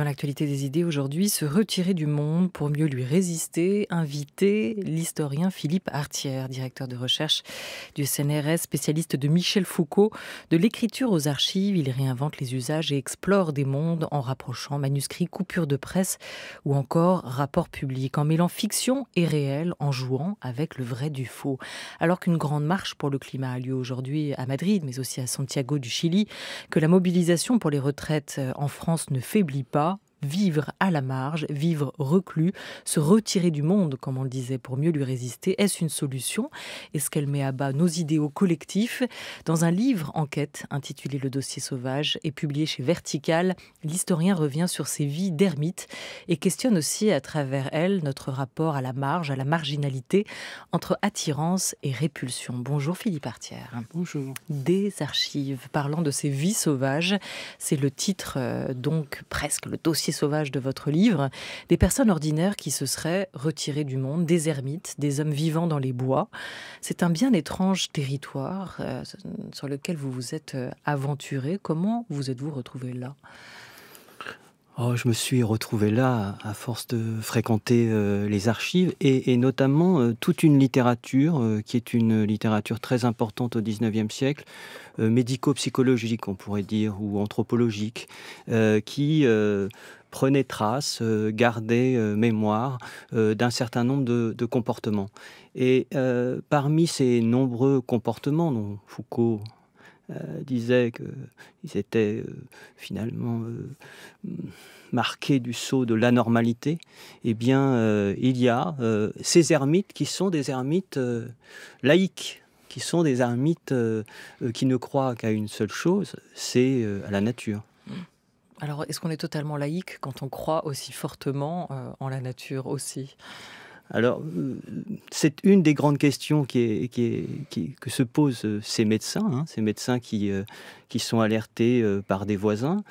dans l'actualité des idées aujourd'hui, se retirer du monde pour mieux lui résister, inviter l'historien Philippe Artière, directeur de recherche du CNRS, spécialiste de Michel Foucault, de l'écriture aux archives. Il réinvente les usages et explore des mondes en rapprochant manuscrits, coupures de presse ou encore rapports publics, en mêlant fiction et réel, en jouant avec le vrai du faux. Alors qu'une grande marche pour le climat a lieu aujourd'hui à Madrid, mais aussi à Santiago du Chili, que la mobilisation pour les retraites en France ne faiblit pas, vivre à la marge, vivre reclus, se retirer du monde, comme on le disait, pour mieux lui résister Est-ce une solution Est-ce qu'elle met à bas nos idéaux collectifs Dans un livre enquête intitulé Le dossier sauvage et publié chez Vertical, l'historien revient sur ses vies d'ermite et questionne aussi à travers elle notre rapport à la marge, à la marginalité, entre attirance et répulsion. Bonjour Philippe Artière. Bonjour. Des archives parlant de ses vies sauvages, c'est le titre euh, donc presque le dossier sauvages de votre livre, des personnes ordinaires qui se seraient retirées du monde, des ermites, des hommes vivants dans les bois. C'est un bien étrange territoire euh, sur lequel vous vous êtes euh, aventuré. Comment vous êtes-vous retrouvé là Oh, je me suis retrouvé là à force de fréquenter euh, les archives et, notamment euh, toute une littérature euh, qui est une littérature très importante au XIXe siècle, médico-psychologique on pourrait dire, ou anthropologique, qui prenait trace, gardait mémoire d'un certain nombre de, de comportements. Et parmi ces nombreux comportements dont Foucault euh, disait qu'ils étaient euh, finalement euh, marqués du sceau de l'anormalité, eh bien, il y a ces ermites qui sont des ermites laïques qui sont des ermites qui ne croient qu'à une seule chose, c'est à la nature. Alors, est-ce qu'on est totalement laïque quand on croit aussi fortement en la nature aussi alors, euh, c'est une des grandes questions que se posent euh, ces médecins, hein, ces médecins qui, euh, sont alertés par des voisins,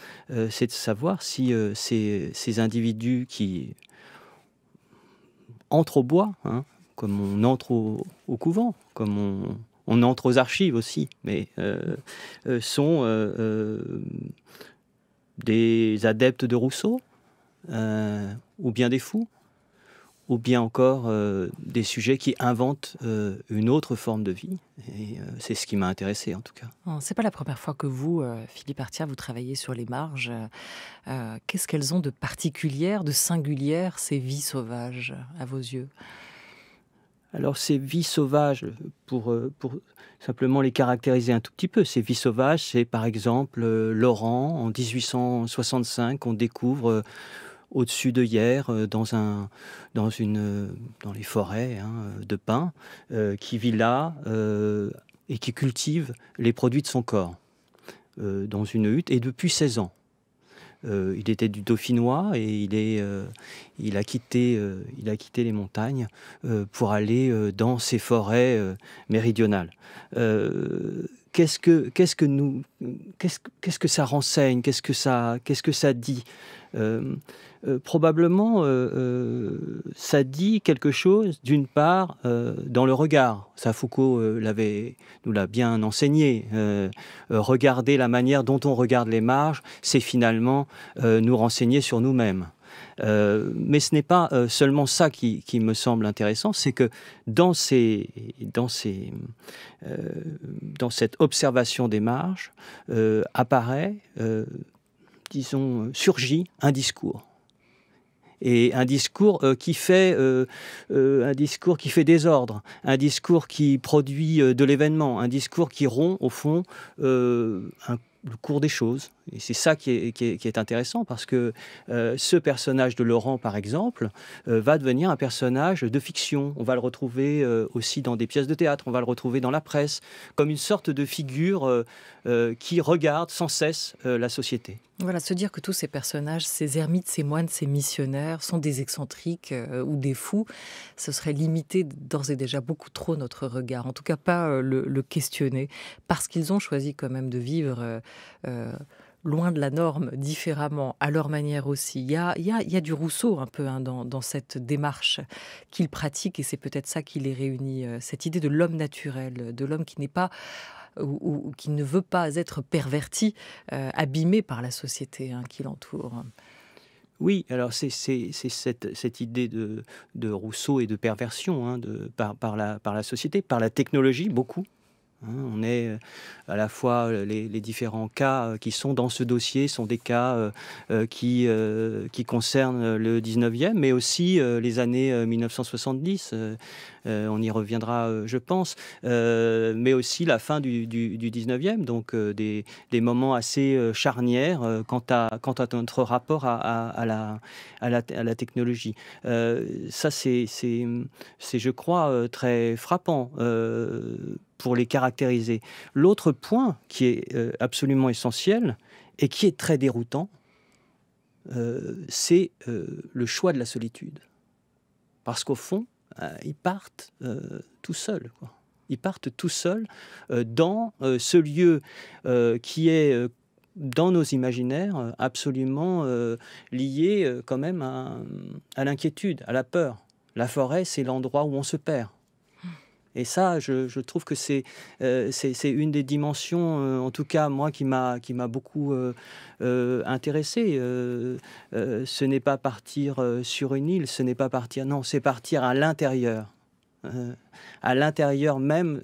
c'est de savoir si ces, individus qui entrent au bois, hein, comme on entre au, couvent, comme on, entre aux archives aussi, mais sont des adeptes de Rousseau ou bien des fous ou bien encore euh, des sujets qui inventent euh, une autre forme de vie. Et euh, c'est ce qui m'a intéressé en tout cas. Oh, c'est pas la première fois que vous, Philippe Artia, vous travaillez sur les marges. Qu'est-ce qu'elles ont de particulière, de singulière, ces vies sauvages, à vos yeux alors ces vies sauvages, pour, pour, simplement les caractériser un tout petit peu, ces vies sauvages, c'est par exemple Laurent, en 1865, on découvre au-dessus de hier, euh, dans, un, dans, une, euh, dans les forêts hein, euh, de pins, qui vit là et qui cultive les produits de son corps dans une hutte, et depuis 16 ans. il était du Dauphinois et il, est, il, a, quitté, il a quitté les montagnes pour aller dans ces forêts méridionales. qu'est-ce, que, qu'est-ce, que nous, qu'est-ce, qu'est-ce que ça renseigne qu'est-ce que ça, qu'est-ce que ça dit euh, probablement, euh, euh, ça dit quelque chose, d'une part, dans le regard. Ça, Foucault nous l'a bien enseigné. regarder la manière dont on regarde les marges, c'est finalement nous renseigner sur nous-mêmes. mais ce n'est pas seulement ça qui, me semble intéressant, c'est que dans, dans cette observation des marges apparaît disons, surgit un discours et un discours euh, qui fait euh, euh, un discours qui fait désordre, un discours qui produit de l'événement, un discours qui rompt au fond le cours des choses. Et c'est ça qui est, intéressant parce que euh, ce personnage de Laurent, par exemple, euh, va devenir un personnage de fiction. On va le retrouver euh, aussi dans des pièces de théâtre, on va le retrouver dans la presse, comme une sorte de figure qui regarde sans cesse la société. Voilà, se dire que tous ces personnages, ces ermites, ces moines, ces missionnaires sont des excentriques ou des fous, ce serait limiter d'ores et déjà beaucoup trop notre regard, en tout cas pas le, le questionner, parce qu'ils ont choisi quand même de vivre loin de la norme, différemment, à leur manière aussi. Il y a, y a, y a du Rousseau un peu hein, dans, dans, cette démarche qu'il pratique, et c'est peut-être ça qui les réunit, euh, cette idée de l'homme naturel, de l'homme qui n'est pas ou, qui ne veut pas être perverti, euh, abîmé par la société hein, qui l'entoure. Oui, alors c'est cette, cette, idée de, de, Rousseau et de perversion hein, de, par, la, par la société, par la technologie, beaucoup, Hein, on est euh, à la fois euh, les, différents cas euh, qui sont dans ce dossier sont des cas qui, qui concernent le 19e, mais aussi les années 1970. on y reviendra, je pense, mais aussi la fin du, 19e, donc des, moments assez charnières quant, à, quant à notre rapport à, la, à la, à la technologie. ça, c'est, je crois, très frappant pour les caractériser. L'autre point qui est euh, absolument essentiel et qui est très déroutant, euh, c'est euh, le choix de la solitude. Parce qu'au fond, ils partent tout seuls. Ils partent tout seuls dans ce lieu qui est dans nos imaginaires absolument lié quand même à l'inquiétude, à la peur. La forêt, c'est l'endroit où on se perd. Et ça, je, trouve que c'est euh, une des dimensions, euh, en tout cas moi, qui m'a beaucoup euh, intéressé. ce n'est pas partir sur une île, ce n'est pas partir, non, c'est partir à l'intérieur. à l'intérieur même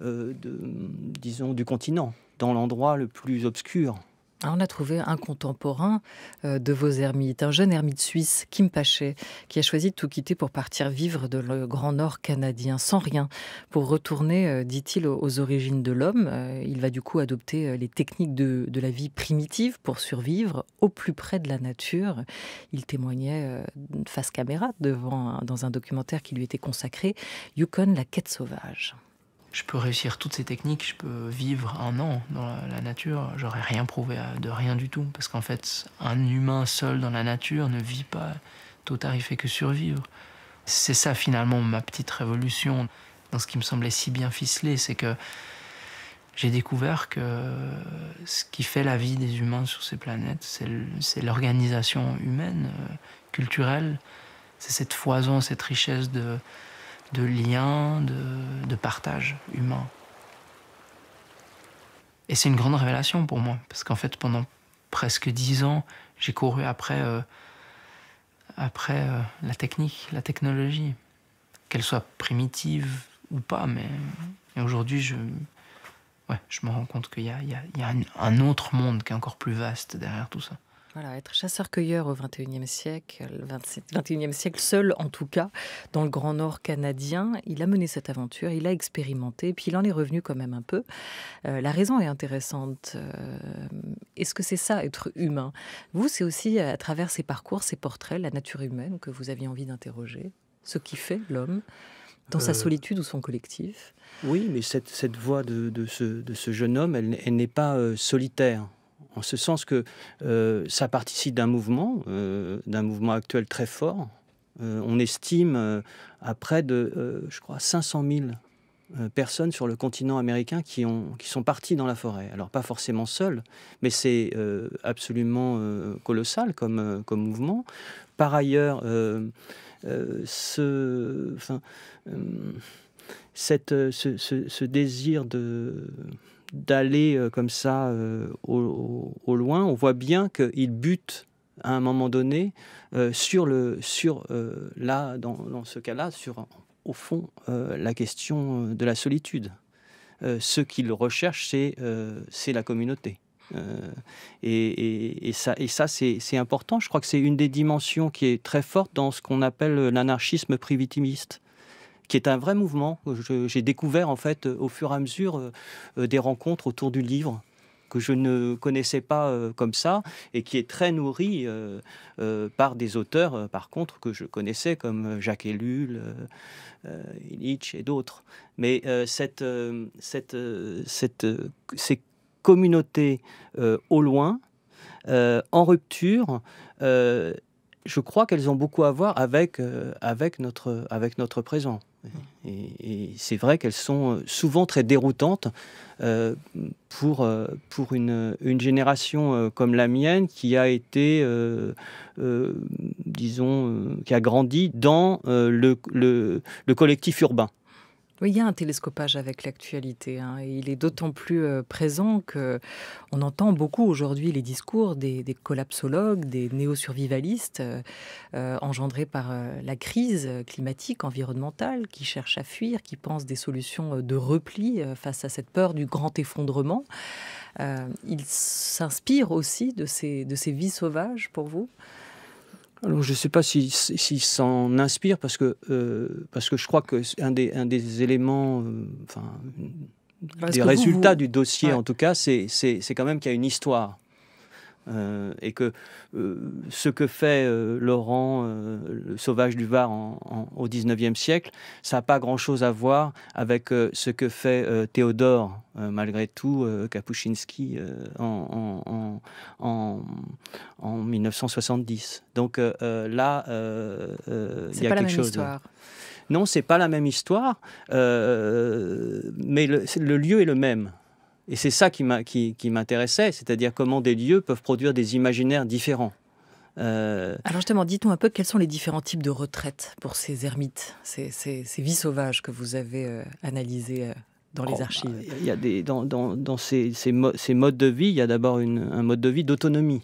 disons, du continent, dans l'endroit le plus obscur. Ah, on a trouvé un contemporain euh, de vos ermites, un jeune ermite suisse, Kim Paché, qui a choisi de tout quitter pour partir vivre dans le Grand Nord canadien, sans rien, pour retourner, euh, dit-il, aux, origines de l'homme. Euh, il va du coup adopter les techniques de, de, la vie primitive pour survivre au plus près de la nature. Il témoignait face caméra devant, dans un documentaire qui lui était consacré, Yukon, la quête sauvage je peux réussir toutes ces techniques, je peux vivre un an dans la nature, j'aurais rien prouvé de rien du tout, parce qu'en fait, un humain seul dans la nature ne vit pas, tout tarifé fait que survivre. C'est ça finalement ma petite révolution dans ce qui me semblait si bien ficelé, c'est que j'ai découvert que ce qui fait la vie des humains sur ces planètes, c'est l'organisation humaine, euh, culturelle, c'est cette foison, cette richesse de, de liens, de, de partage humain. Et c'est une grande révélation pour moi, parce qu'en fait, pendant presque dix ans, j'ai couru après, euh, après euh, la technique, la technologie, qu'elle soit primitive ou pas, mais aujourd'hui, je, je me rends compte qu'il y a, un autre monde qui est encore plus vaste derrière tout ça. Voilà, être chasseur-cueilleur au XXIe siècle, 21e siècle seul en tout cas, dans le Grand Nord canadien, il a mené cette aventure, il a expérimenté, puis il en est revenu quand même un peu. Euh, la raison est intéressante. Euh, est-ce que c'est ça, être humain Vous, c'est aussi à travers ses parcours, ces portraits, la nature humaine que vous aviez envie d'interroger, ce qui fait l'homme dans sa euh, solitude ou son collectif. Oui, mais cette, voix de, ce, jeune homme, elle, n'est pas solitaire en ce sens que euh, ça participe d'un mouvement, euh, d'un mouvement actuel très fort. Euh, on estime à près de, je crois, 500 000 personnes sur le continent américain qui, ont, qui sont parties dans la forêt. Alors pas forcément seules, mais c'est absolument colossal comme, comme mouvement. Par ailleurs, ce, enfin, cette, ce, ce, désir de d'aller euh, comme ça euh, au, loin, on voit bien qu'il bute à un moment donné euh, sur le sur là dans, ce cas-là sur au fond la question de la solitude. ce qu'il recherche, c'est c'est la communauté. et, et, ça, et ça c'est important. Je crois que c'est une des dimensions qui est très forte dans ce qu'on appelle l'anarchisme privitimiste qui est un vrai mouvement. J'ai découvert en fait au fur et à mesure euh, euh, des rencontres autour du livre que je ne connaissais pas euh, comme ça et qui est très nourri par des auteurs, par contre, que je connaissais comme Jacques Ellul, Nietzsche et d'autres. Mais cette, cette, cette, ces communautés au loin, en rupture, je crois qu'elles ont beaucoup à voir avec, avec, notre, avec notre présent. Et, c'est vrai qu'elles sont euh, souvent très déroutantes euh, pour, euh, pour une, génération comme la mienne qui a été, disons, qui a grandi dans le collectif urbain. Oui, il y a un télescopage avec l'actualité. Hein, il est d'autant plus euh, présent que on entend beaucoup aujourd'hui les discours des, collapsologues, des néo-survivalistes euh, euh, engendrés par la crise climatique, environnementale, qui cherchent à fuir, qui pensent des solutions de repli face à cette peur du grand effondrement. Il ils s'inspirent aussi de ces vies sauvages pour vous alors je ne sais pas s'il si, s'en inspire parce que, euh, parce que je crois que un des, un des éléments, euh, enfin, des résultats du dossier en tout cas, c'est quand même qu'il y a une histoire. Euh, et que euh, ce que fait euh, Laurent, le sauvage du Var au XIXe siècle, ça n'a pas grand-chose à voir avec ce que fait Théodore, malgré tout, Kapuscinski en, 1970. Donc là, il y a pas la même chose. Hein. Histoire. Non, c'est pas la même histoire, mais le lieu est le même. Et c'est ça qui m'intéressait, c'est-à-dire comment des lieux peuvent produire des imaginaires différents. Euh, Alors justement, dites-nous un peu quels sont les différents types de retraites pour ces ermites, ces, vies sauvages que vous avez euh, analysées euh, dans les oh, bah, archives Il y a des, dans, ces, modes de vie, il y a d'abord un mode de vie d'autonomie.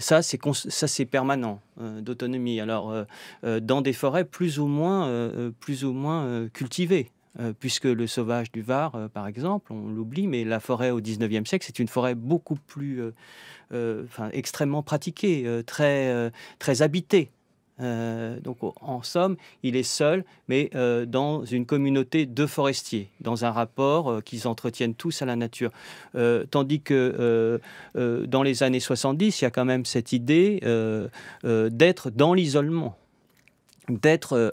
ça, c'est permanent d'autonomie. Alors, dans des forêts plus ou moins, plus ou moins cultivées, euh, puisque le sauvage du Var, euh, par exemple, on l'oublie, mais la forêt au 19e siècle, c'est une forêt beaucoup plus, euh, extrêmement pratiquée, très, très habitée. donc, en somme, il est seul, mais dans une communauté de forestiers, dans un rapport qu'ils entretiennent tous à la nature. tandis que dans les années 70, il y a quand même cette idée d'être dans l'isolement, d'être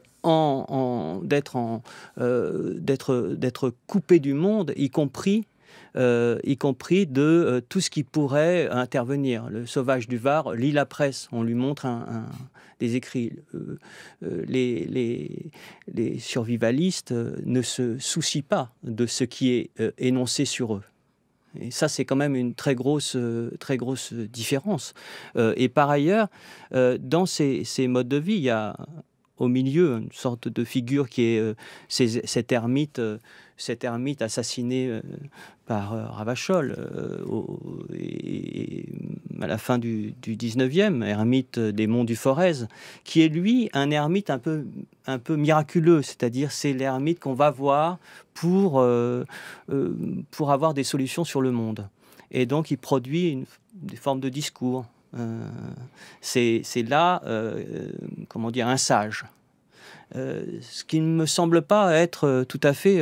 d'être en euh, d'être coupé du monde, y compris euh, y compris de euh, tout ce qui pourrait intervenir. Le sauvage du Var lit la presse, on lui montre des écrits. les, survivalistes ne se soucient pas de ce qui est énoncé sur eux. Et ça, c'est quand même une très grosse, très grosse différence. et par ailleurs, dans ces, ces, modes de vie, il y a au milieu, une sorte de figure qui est euh, cet ermite, euh, cet ermite assassiné euh, par Ravachol à la fin du, du 19e, ermite des monts du Forez, qui est lui un ermite un peu, un peu miraculeux, c'est-à-dire c'est l'ermite qu'on va voir pour, pour avoir des solutions sur le monde. Et donc il produit une, des formes de discours. Euh, c'est là, euh, euh, comment dire, un sage. ce qui ne me semble pas être tout à fait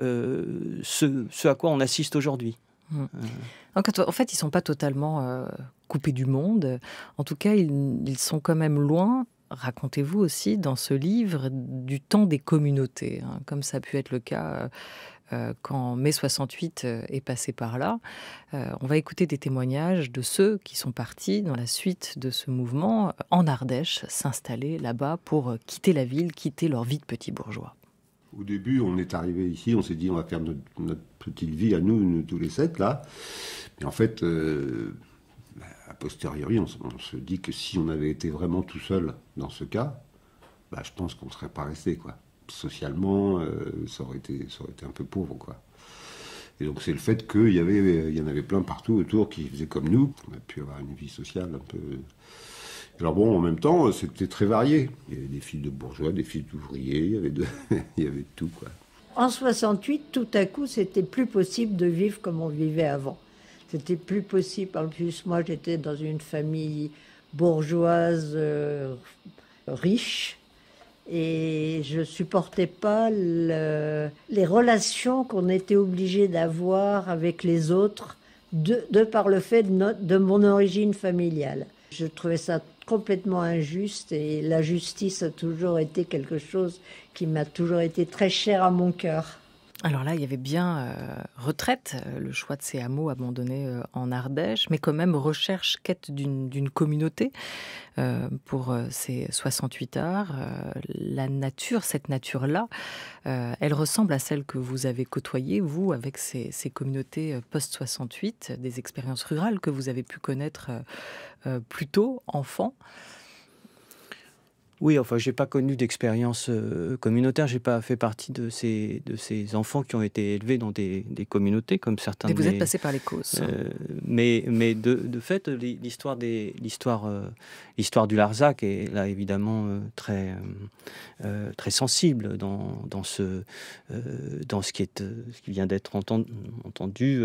ce, à quoi on assiste aujourd'hui. Mmh. En fait, ils ne sont pas totalement coupés du monde. En tout cas, ils, sont quand même loin, racontez-vous aussi dans ce livre, du temps des communautés, hein. comme ça a pu être le cas euh, quand mai 68 euh, est passé par là, euh, on va écouter des témoignages de ceux qui sont partis dans la suite de ce mouvement en Ardèche, s'installer là-bas pour quitter la ville, quitter leur vie de petits bourgeois. Au début, on est arrivé ici, on s'est dit on va faire notre, petite vie à nous, nous, tous les sept là. Mais en fait, à bah, a posteriori, on, se dit que si on avait été vraiment tout seul dans ce cas, bah, je pense qu'on ne serait pas resté quoi socialement, euh, ça, aurait été, ça aurait été un peu pauvre, quoi. Et donc c'est le fait qu'il y, avait, il y en avait plein partout autour qui faisaient comme nous. On a pu avoir une vie sociale un peu... Alors bon, en même temps, c'était très varié. Il y avait des filles de bourgeois, des filles d'ouvriers, il y avait de, il y avait tout, quoi. En 68, tout à coup, c'était plus possible de vivre comme on vivait avant. C'était plus possible. En plus, moi, j'étais dans une famille bourgeoise euh, riche et je supportais pas les relations qu'on était obligé d'avoir avec les autres de, par le fait de, de mon origine familiale. Je trouvais ça complètement injuste et la justice a toujours été quelque chose qui m'a toujours été très cher à mon cœur. Alors là, il y avait bien euh, retraite, le choix de ces hameaux abandonnés euh, en Ardèche, mais quand même recherche, quête d'une communauté euh, pour ces 68 arts. la nature, cette nature-là, elle ressemble à celle que vous avez côtoyée, vous, avec ces, ces communautés post-68, des expériences rurales que vous avez pu connaître plus tôt, enfant. Oui, enfin, j'ai pas connu d'expérience euh, communautaire. J'ai pas fait partie de ces, de ces enfants qui ont été élevés dans des, communautés, comme certains. Mais vous êtes passé par les causes. Hein. Euh, mais, de, fait, euh, l'histoire du Larzac est là évidemment très, sensible dans, ce, qui est, ce qui vient d'être entendu. entendu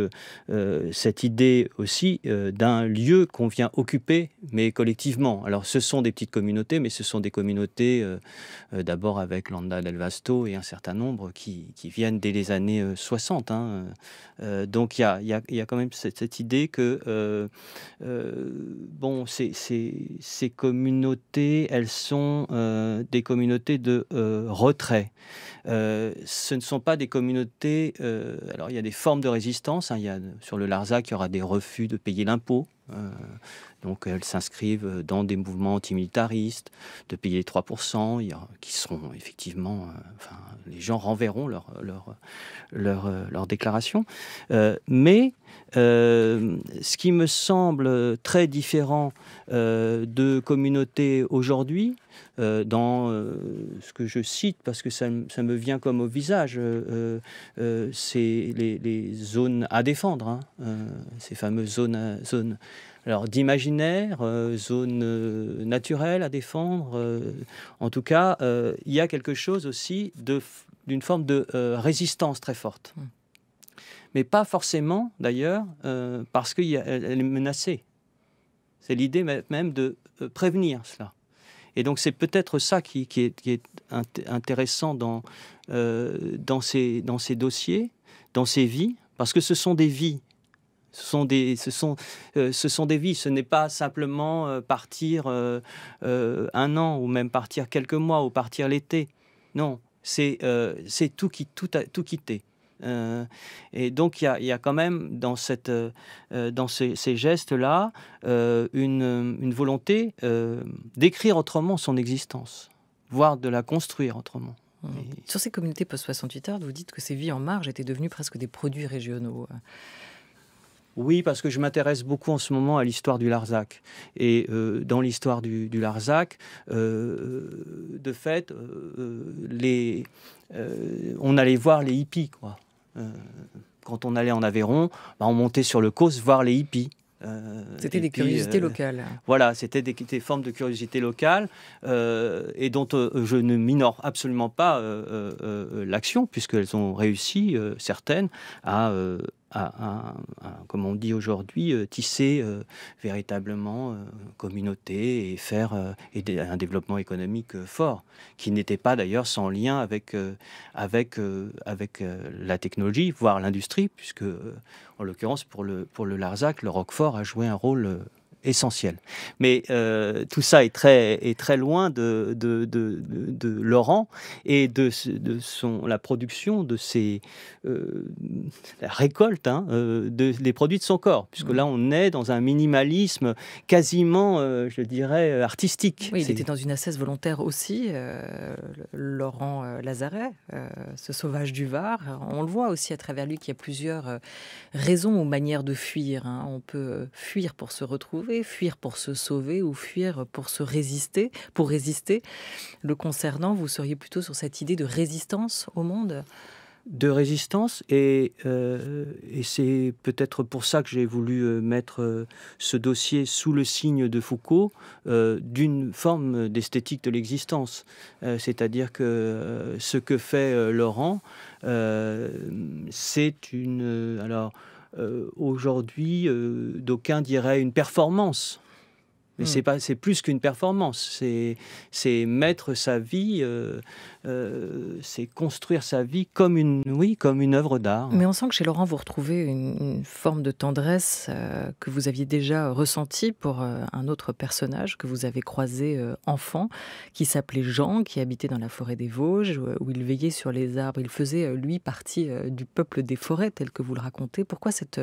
cette idée aussi d'un lieu qu'on vient occuper, mais collectivement. Alors, ce sont des petites communautés, mais ce sont des communautés communauté, euh, euh, d'abord avec Landa del Vasto et un certain nombre qui, viennent dès les années 60. donc il y a, quand même cette, idée que euh, bon, ces, communautés, elles sont des communautés de retrait. ce ne sont pas des communautés. alors il y a des formes de résistance. Hein, il y a, sur le Larzac, il y aura des refus de payer l'impôt. Euh, donc elles s'inscrivent dans des mouvements antimilitaristes de payer les 3%, qui seront effectivement... Euh, enfin, les gens renverront leur, leur, leur euh, déclaration. mais euh, ce qui me semble très différent euh, de communautés aujourd'hui, euh, dans ce que je cite, parce que ça, me vient comme au visage, c'est les, zones à défendre, hein, ces fameuses zones, à, zones alors d'imaginaire, zone à défendre. en tout cas, il y a quelque chose aussi d'une forme de résistance très forte. Mmh mais pas forcément d'ailleurs euh, parce qu'elle est menacée. C'est l'idée même de euh, prévenir cela. Et donc c'est peut-être ça qui, est, intéressant dans, euh, dans, ces, dans ces dossiers, dans ces vies, parce que ce sont des vies ce sont des, ce sont, des vies. Ce n'est pas simplement partir un an ou même partir quelques mois ou partir l'été. Non, c'est tout, qui, tout, tout quitter. Euh, et donc, il y a, quand même dans, euh, euh, dans ces, gestes-là une, volonté d'écrire autrement son existence, voire de la construire autrement. Mmh. Sur ces communautés post-68 heures, vous dites que ces vies en marge étaient devenues presque des produits régionaux. Oui, parce que je m'intéresse beaucoup en ce moment à l'histoire du Larzac. Et dans l'histoire du, Larzac, de fait, les, on allait voir les hippies, quoi. Euh, quand on allait en Aveyron, bah, on montait sur le Causse voir les hippies. Euh, c'était des curiosités euh, locales. Voilà, c'était des, formes de curiosité locale et dont je ne minore absolument pas l'action, puisqu'elles ont réussi, certaines, à à, comme on dit aujourd'hui, euh, tisser euh, véritablement euh, communauté et faire un développement économique fort, qui n'était pas d'ailleurs sans lien avec, avec, avec la technologie, voire l'industrie, puisque en l'occurrence pour le, pour le Larzac, le Roquefort a joué un rôle essentiel. Mais euh, tout ça est très, est très loin de, de, de, Laurent et de, de son, la production de ses euh, la récolte hein, euh, de, des produits de son corps, puisque mmh. là on est dans un minimalisme quasiment, je dirais, artistique. Oui, il était dans une assesse volontaire aussi, Laurent Lazaret, ce sauvage du Var. On le voit aussi à travers lui qu'il y a plusieurs raisons ou manières de fuir. Hein. On peut fuir pour se retrouver fuir pour se sauver ou fuir pour se résister, pour résister. Le concernant, vous seriez plutôt sur cette idée de résistance au monde de résistance euh, et, c'est peut-être pour ça que j'ai voulu euh, mettre euh, ce dossier sous le signe de Foucault d'une forme d'esthétique de l'existence. C'est-à-dire que ce que fait Laurent, c'est une... alors, euh, aujourd'hui, euh, d'aucuns diraient une performance mais hmm. c'est pas, c'est plus qu'une performance. C'est, c'est mettre sa vie, euh, euh, c'est construire sa vie comme une, oui, comme une œuvre d'art. Mais on sent que chez Laurent, vous retrouvez une, forme de tendresse euh, que vous aviez déjà ressentie pour un autre personnage que vous avez croisé enfant, qui s'appelait Jean, qui habitait dans la forêt des Vosges, où il veillait sur les arbres. Il faisait lui partie du peuple des forêts, tel que vous le racontez. Pourquoi cette,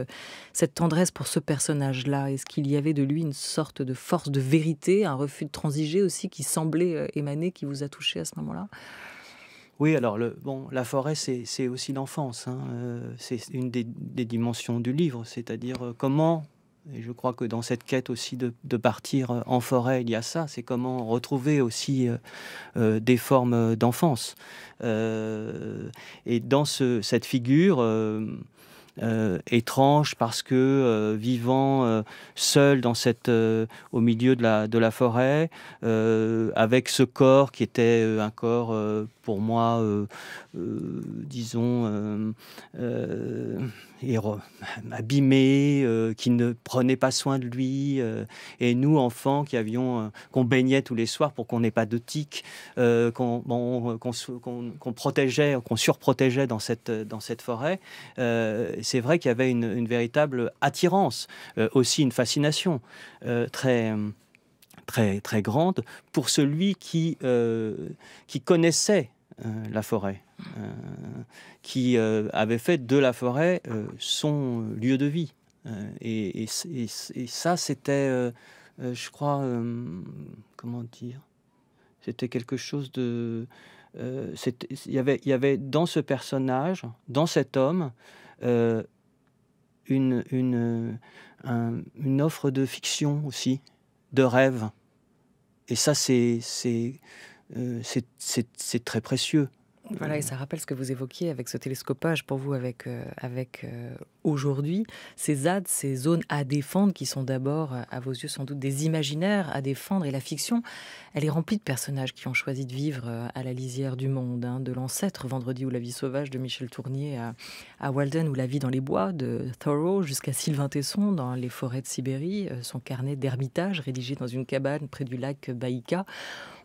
cette tendresse pour ce personnage-là Est-ce qu'il y avait de lui une sorte de force de vérité, un refus de transiger aussi qui semblait euh, émaner, qui vous a touché à ce moment-là oui, alors le, bon, la forêt, c'est aussi l'enfance. Hein, euh, c'est une des, dimensions du livre, c'est-à-dire euh, comment, et je crois que dans cette quête aussi de, partir en forêt, il y a ça, c'est comment retrouver aussi des formes d'enfance. et dans ce, cette figure euh, étrange parce que euh, vivant euh, seul dans cette, au milieu de la, de la forêt, avec ce corps qui était un corps pour moi, disons, abîmé, qui ne prenait pas soin de lui, et nous, enfants, qui avions, qu'on baignait tous les soirs pour qu'on n'ait pas de tiques, qu'on protégeait, qu'on surprotégeait dans cette, dans cette forêt. Euh, c'est vrai qu'il y avait une, véritable attirance, euh, aussi une fascination euh, très très très grande pour celui qui euh, qui connaissait la forêt, qui avait fait de la forêt son lieu de vie. Et, ça, c'était, je crois, comment dire, c'était quelque chose de, il y avait, y avait dans ce personnage, dans cet homme, euh, euh, une, offre de fiction aussi, de rêve. Et ça, c'est euh, très précieux. Voilà, et ça rappelle ce que vous évoquiez avec ce télescopage pour vous, avec, euh, avec euh, aujourd'hui, ces ZAD, ces zones à défendre, qui sont d'abord, à vos yeux, sans doute des imaginaires à défendre, et la fiction, elle est remplie de personnages qui ont choisi de vivre euh, à la lisière du monde, hein, de l'ancêtre, Vendredi ou la vie sauvage de Michel Tournier à, Walden, ou la vie dans les bois de Thoreau, jusqu'à Sylvain Tesson dans les forêts de Sibérie, son carnet d'ermitage rédigé dans une cabane près du lac Baïka.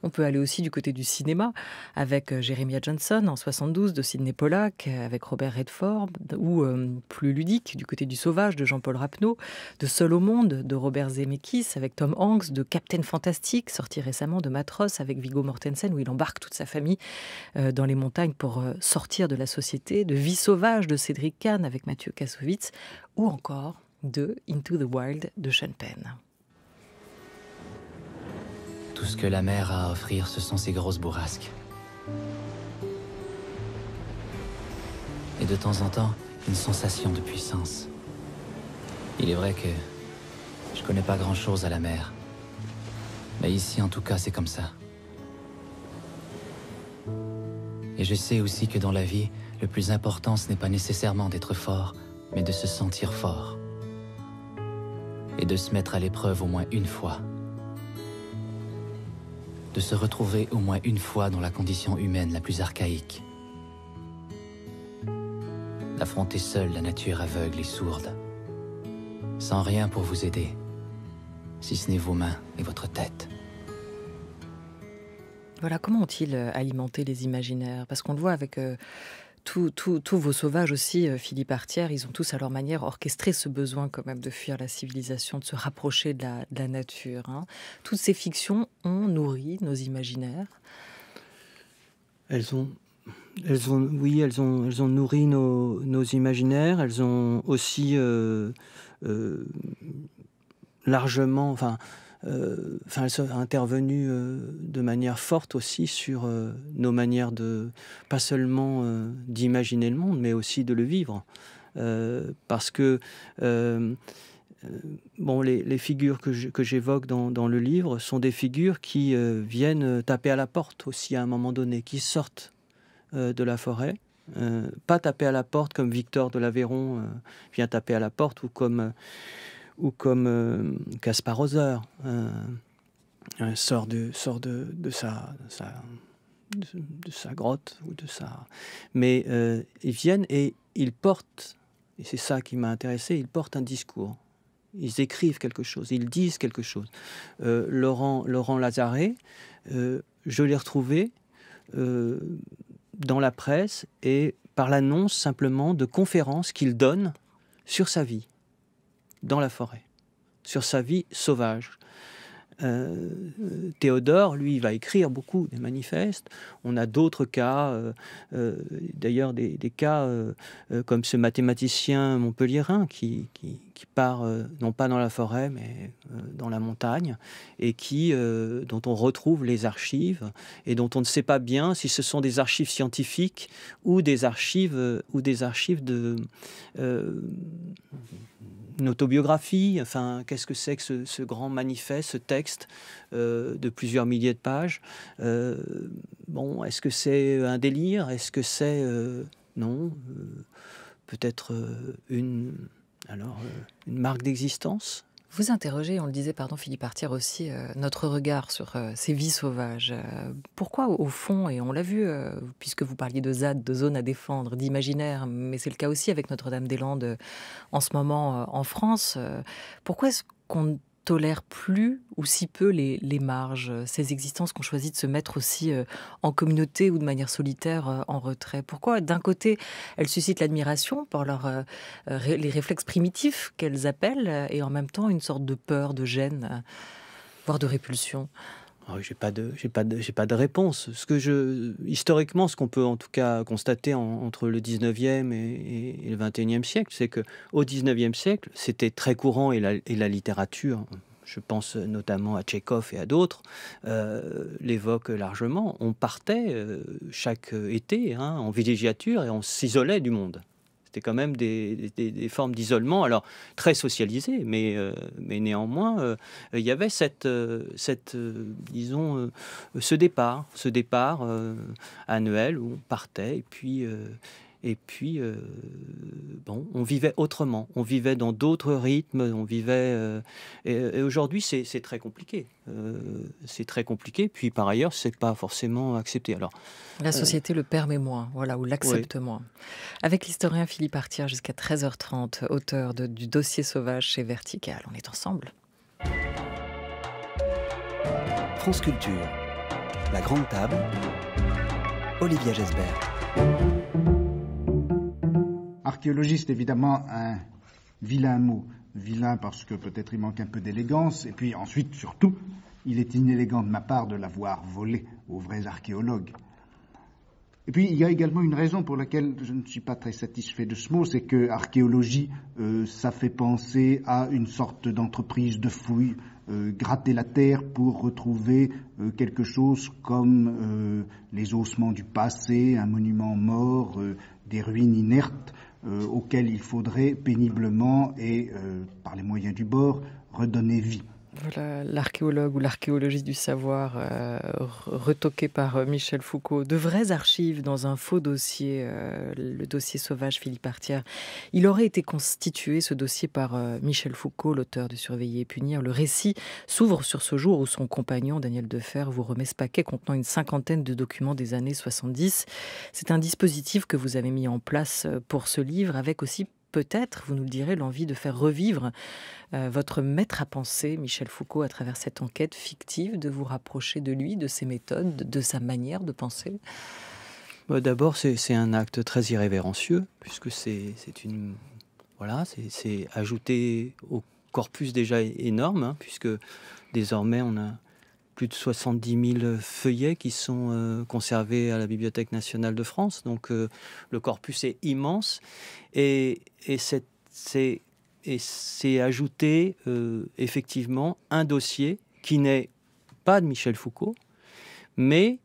On peut aller aussi du côté du cinéma avec euh, Jeremiah Johnson en 72 de Sidney Pollack, euh, avec Robert Redford, ou euh, plus ludique du côté du sauvage de Jean-Paul Rapneau, de Seul au monde de Robert Zemeckis avec Tom Hanks, de Captain Fantastic sorti récemment de Matros avec Vigo Mortensen où il embarque toute sa famille dans les montagnes pour sortir de la société, de Vie sauvage de Cédric Kahn avec Mathieu Kassovitz ou encore de Into the Wild de Sean Penn. Tout ce que la mer a à offrir, ce sont ces grosses bourrasques. Et de temps en temps, une sensation de puissance. Il est vrai que je connais pas grand-chose à la mer. Mais ici, en tout cas, c'est comme ça. Et je sais aussi que dans la vie, le plus important, ce n'est pas nécessairement d'être fort, mais de se sentir fort. Et de se mettre à l'épreuve au moins une fois de se retrouver au moins une fois dans la condition humaine la plus archaïque, d'affronter seul la nature aveugle et sourde, sans rien pour vous aider, si ce n'est vos mains et votre tête. Voilà, comment ont-ils euh, alimenté les imaginaires Parce qu'on le voit avec... Euh, tous vos sauvages aussi, euh, Philippe Artière, ils ont tous à leur manière orchestré ce besoin quand même de fuir la civilisation, de se rapprocher de la, nature. Hein. Toutes ces fictions ont nourri nos imaginaires. Elles ont, elles ont, oui, elles ont, elles ont nourri nos, imaginaires. Elles ont aussi euh, euh, largement, enfin euh, enfin, elle est intervenue euh, de manière forte aussi sur euh, nos manières de, pas seulement d'imaginer le monde, mais aussi de le vivre. parce que bon, les, figures que j'évoque dans, le livre sont des figures qui viennent taper à la porte aussi à un moment donné, qui sortent de la forêt. pas taper à la porte comme Victor de l'Aveyron vient taper à la porte ou comme ou comme euh, Caspar Hauser sort, de, sort de, sa, de, sa grotte ou de sa. Mais euh, ils viennent et ils portent, et c'est ça qui m'a intéressé, ils portent un discours. Ils écrivent quelque chose, ils disent quelque chose. Euh, Laurent, Laurent Lazaré, je l'ai retrouvé dans la presse et par l'annonce simplement de conférences qu'il donne sur sa vie dans la forêt, sur sa vie sauvage. Euh, Théodore, lui, va écrire beaucoup des manifestes. On a d'autres cas, euh, euh, d'ailleurs des, cas comme ce mathématicien montpelliérain qui, qui part non pas dans la forêt mais dans la montagne et qui, dont on retrouve les archives et dont on ne sait pas bien si ce sont des archives scientifiques ou des archives ou des archives de une autobiographie. Enfin, qu'est-ce que c'est que ce, grand manifeste, ce texte euh, de plusieurs milliers de pages euh, Bon, est-ce que c'est un délire Est-ce que c'est euh, non Peut-être une alors une marque d'existence vous interrogez, on le disait, pardon, Philippe Artière aussi, euh, notre regard sur euh, ces vies sauvages. Euh, pourquoi, au fond, et on l'a vu, puisque vous parliez de ZAD, de zone à défendre, d'imaginaire, mais c'est le cas aussi avec Notre-Dame-des-Landes en ce moment en France, pourquoi est-ce qu'on plus ou si peu les, marges, euh, ces existences qu'on choisit de se mettre aussi euh, en communauté ou de manière solitaire euh, en retrait Pourquoi, d'un côté, elles suscitent l'admiration par leurs les réflexes primitifs qu'elles appellent et en même temps une sorte de peur, de gêne, voire de répulsion ah j'ai pas de, pas de, réponse. historiquement, ce qu'on peut en tout cas constater entre le 19e et, le 21e siècle, c'est que au 19e siècle, c'était très courant et la, littérature. Je pense notamment à Tchekhov et à d'autres, euh, l'évoque largement. On partait euh, chaque été hein, en villégiature et on s'isolait du monde. C'était quand même des, formes d'isolement, alors très socialisées, mais, euh, mais néanmoins, euh, il y avait cette, euh, cette disons, ce départ, ce départ annuel où on partait et puis, et puis, euh, bon, on vivait autrement, on vivait dans d'autres rythmes, on vivait. Euh, et, aujourd'hui, c'est très compliqué. Euh, c'est très compliqué. Puis par ailleurs, c'est pas forcément accepté. Alors, la société le permet moins, voilà, ou l'accepte moins. Avec l'historien Philippe Artier jusqu'à 13h30, auteur du dossier sauvage chez Vertical. On est ensemble. France Culture, la grande table, Olivia Gesbert. Archéologiste, évidemment, un vilain mot. Vilain parce que peut-être il manque un peu d'élégance. Et puis ensuite, surtout, il est inélégant de ma part de l'avoir volé aux vrais archéologues. Et puis, il y a également une raison pour laquelle je ne suis pas très satisfait de ce mot, c'est que archéologie, euh, ça fait penser à une sorte d'entreprise de fouilles, euh, gratter la terre pour retrouver euh, quelque chose comme les ossements du passé, un monument mort, des ruines inertes auxquels euh, auquel il faudrait péniblement et euh, par les moyens du bord redonner vie l'archéologue ou l'archéologie du savoir euh, retoqué par euh, Michel Foucault, de vraies archives dans un faux dossier, euh, le dossier sauvage Philippe Artière. Il aurait été constitué, ce dossier, par Michel Foucault, l'auteur de Surveiller et Punir. Le récit s'ouvre sur ce jour où son compagnon, Daniel Defer, vous remet ce paquet contenant une cinquantaine de documents des années 70. C'est un dispositif que vous avez mis en place pour ce livre, avec aussi peut-être, vous nous le direz, l'envie de faire revivre euh, votre maître à penser, Michel Foucault, à travers cette enquête fictive, de vous rapprocher de lui, de ses méthodes, de sa manière de penser bah, D'abord, c'est un acte très irrévérencieux, puisque c'est une. Voilà, c'est ajouté au corpus déjà énorme, hein, puisque désormais on a plus de 70 000 feuillets qui sont euh, conservés à la Bibliothèque nationale de France. Donc euh, le corpus est immense et, et c'est ajouté euh, effectivement un dossier qui n'est pas de Michel Foucault, mais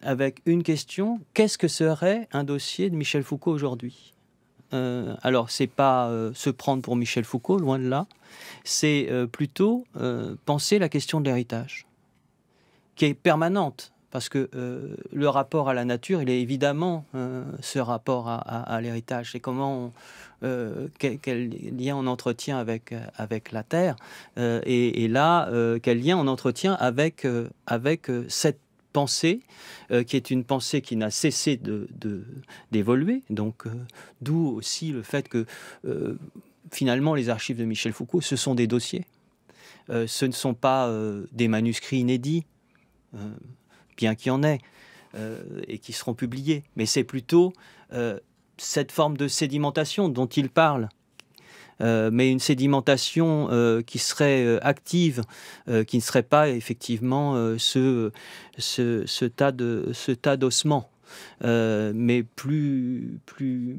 avec une question, qu'est-ce que serait un dossier de Michel Foucault aujourd'hui alors, c'est pas se prendre pour Michel Foucault, loin de là. C'est plutôt penser la question de l'héritage qui est permanente parce que euh, le rapport à la nature, il est évidemment euh, ce rapport à, l'héritage. et comment, euh, quel, lien on entretient avec, avec la terre, et, là, quel lien on entretient avec, avec cette pensée, qui est une pensée qui n'a cessé De, d'évoluer. Donc, d'où aussi le fait que finalement, les archives de Michel Foucault, ce sont des dossiers. ce ne sont pas des manuscrits inédits, euh, bien qu'il y en ait, euh, et qui seront publiés. Mais c'est plutôt euh, cette forme de sédimentation dont il parle. mais une sédimentation qui serait active, qui ne serait pas effectivement ce, ce tas d'ossements. Euh, mais plus, plus,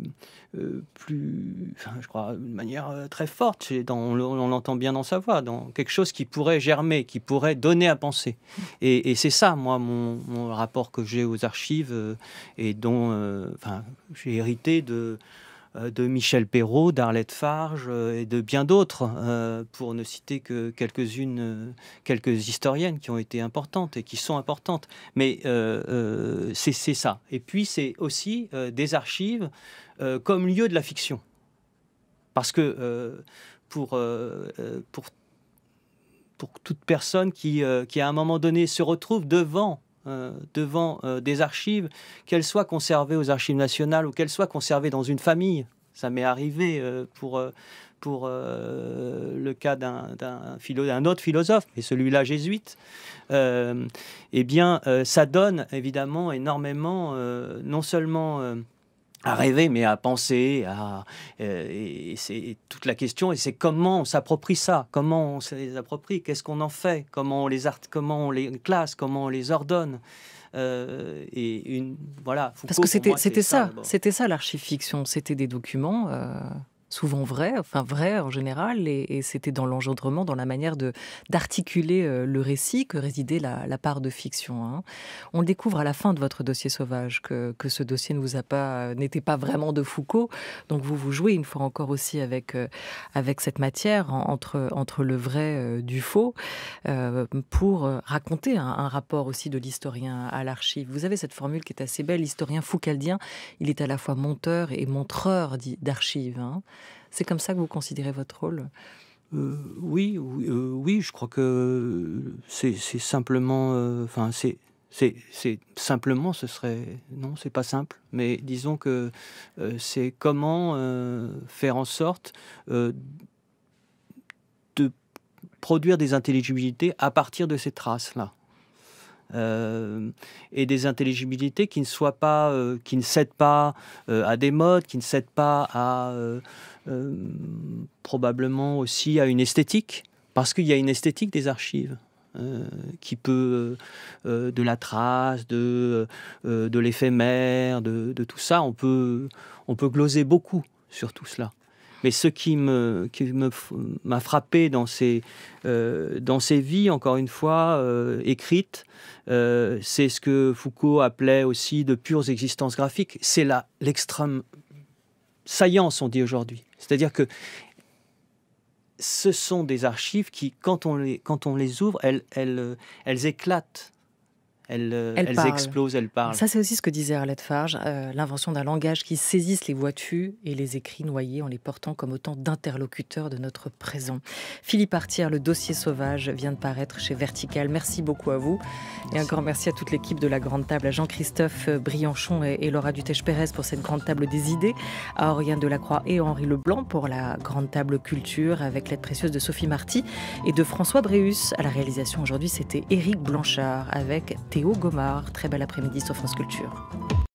euh, plus, enfin, je crois, de manière euh, très forte. Dans, on, l'entend bien dans sa voix, dans quelque chose qui pourrait germer, qui pourrait donner à penser. Et, c'est ça, moi, mon, mon rapport que j'ai aux archives et dont, enfin, j'ai hérité de euh, de Michel Perrault, d'Arlette Farge euh, et de bien d'autres, euh, pour ne citer que quelques-unes, quelques historiennes qui ont été importantes et qui sont importantes. Mais c'est ça. Et puis c'est aussi des archives comme lieu de la fiction. Parce que pour, pour, toute personne qui, à un moment donné, se retrouve devant euh, devant euh, des archives, qu'elles soient conservées aux archives nationales ou qu'elles soient conservées dans une famille. Ça m'est arrivé euh, pour, pour le cas d'un autre philosophe, et celui-là jésuite. eh bien, ça donne évidemment énormément, non seulement à rêver, mais à penser, à euh, et c'est toute la question. Et c'est comment on s'approprie ça, comment on se les approprie, qu'est-ce qu'on en fait, comment on les art, comment on les classe, comment on les ordonne. Euh, et une voilà. Parce que c'était ça, c'était ça l'archifiction, c'était des documents. Euh, souvent vrai, enfin vrai en général, et, c'était dans l'engendrement, dans la manière de d'articuler euh, le récit que résidait la, part de fiction. Hein. On découvre à la fin de votre dossier sauvage que, ce dossier ne vous a pas euh, n'était pas vraiment de Foucault, donc vous vous jouez une fois encore aussi avec euh, avec cette matière entre le vrai du faux pour raconter un, rapport aussi de l'historien à l'archive. Vous avez cette formule qui est assez belle, l'historien foucaldien, il est à la fois monteur et montreur d'archives. Hein. C'est comme ça que vous considérez votre rôle euh, oui, euh, oui, je crois que c'est simplement, euh, enfin c'est simplement, ce serait non, c'est pas simple, mais disons que c'est comment faire en sorte de produire des intelligibilités à partir de ces traces là. Euh, et des intelligibilités qui ne soient pas, euh, qui ne cèdent pas euh, à des modes, qui ne cèdent pas à probablement aussi à une esthétique, parce qu'il y a une esthétique des archives. qui peut de la trace, de, de l'éphémère, de, de, tout ça. On peut, on peut gloser beaucoup sur tout cela. Mais ce qui me m'a frappé euh, dans ces vies, encore une fois euh, écrites, euh, c'est ce que Foucault appelait aussi de pures existences graphiques. C'est l'extrême saillance, on dit aujourd'hui. C'est-à-dire que ce sont des archives qui, quand on les, ouvre, elles éclatent elles, euh, explosent, elles parlent. Ça, c'est aussi ce que disait Arlette Farge, euh, l'invention d'un langage qui saisisse les voitures et les écrits noyés en les portant comme autant d'interlocuteurs de notre présent. Philippe Artier, le dossier sauvage, vient de paraître chez Vertical. Merci beaucoup à vous. Et un grand merci à toute l'équipe de la Grande Table, à Jean-Christophe euh, Brianchon et, Laura Dutèche-Pérez pour cette Grande Table des idées, à Auriane Delacroix et Henri Leblanc pour la Grande Table culture avec l'aide précieuse de Sophie Marty et de François Bréus. À la réalisation aujourd'hui, c'était Éric Blanchard avec haut Gomard. Très bel après-midi sur France Culture.